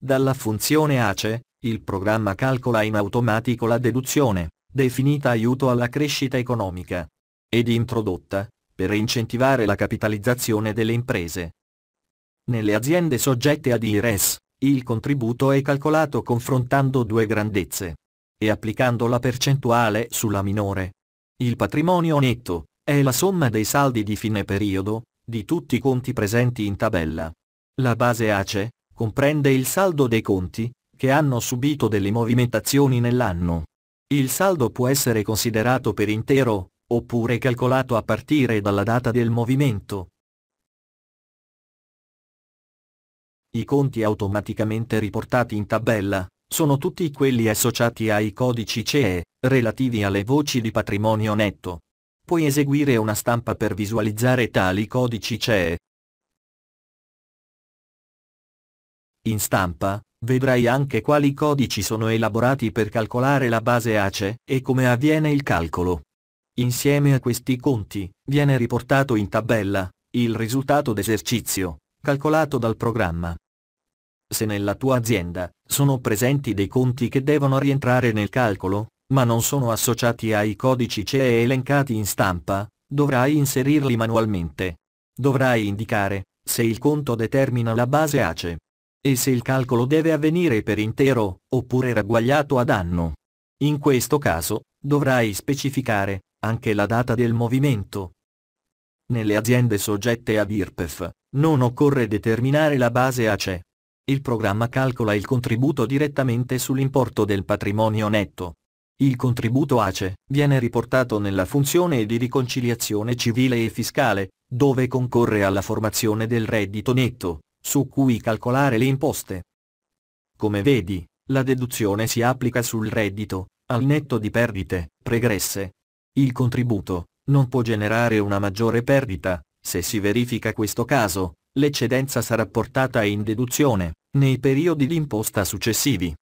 Dalla funzione ACE, il programma calcola in automatico la deduzione, definita aiuto alla crescita economica, ed introdotta, per incentivare la capitalizzazione delle imprese. Nelle aziende soggette ad IRES, il contributo è calcolato confrontando due grandezze e applicando la percentuale sulla minore. Il patrimonio netto è la somma dei saldi di fine periodo, di tutti i conti presenti in tabella. La base ACE, comprende il saldo dei conti, che hanno subito delle movimentazioni nell'anno. Il saldo può essere considerato per intero, oppure calcolato a partire dalla data del movimento. I conti automaticamente riportati in tabella, sono tutti quelli associati ai codici CE, relativi alle voci di patrimonio netto. Puoi eseguire una stampa per visualizzare tali codici CE, In stampa, vedrai anche quali codici sono elaborati per calcolare la base ACE e come avviene il calcolo. Insieme a questi conti, viene riportato in tabella, il risultato d'esercizio, calcolato dal programma. Se nella tua azienda, sono presenti dei conti che devono rientrare nel calcolo, ma non sono associati ai codici CE elencati in stampa, dovrai inserirli manualmente. Dovrai indicare, se il conto determina la base ACE. E se il calcolo deve avvenire per intero, oppure ragguagliato ad anno. In questo caso, dovrai specificare, anche la data del movimento. Nelle aziende soggette a IRPEF, non occorre determinare la base ACE. Il programma calcola il contributo direttamente sull'importo del patrimonio netto. Il contributo ACE viene riportato nella funzione di riconciliazione civile e fiscale, dove concorre alla formazione del reddito netto su cui calcolare le imposte. Come vedi, la deduzione si applica sul reddito, al netto di perdite, pregresse. Il contributo, non può generare una maggiore perdita, se si verifica questo caso, l'eccedenza sarà portata in deduzione, nei periodi d'imposta successivi.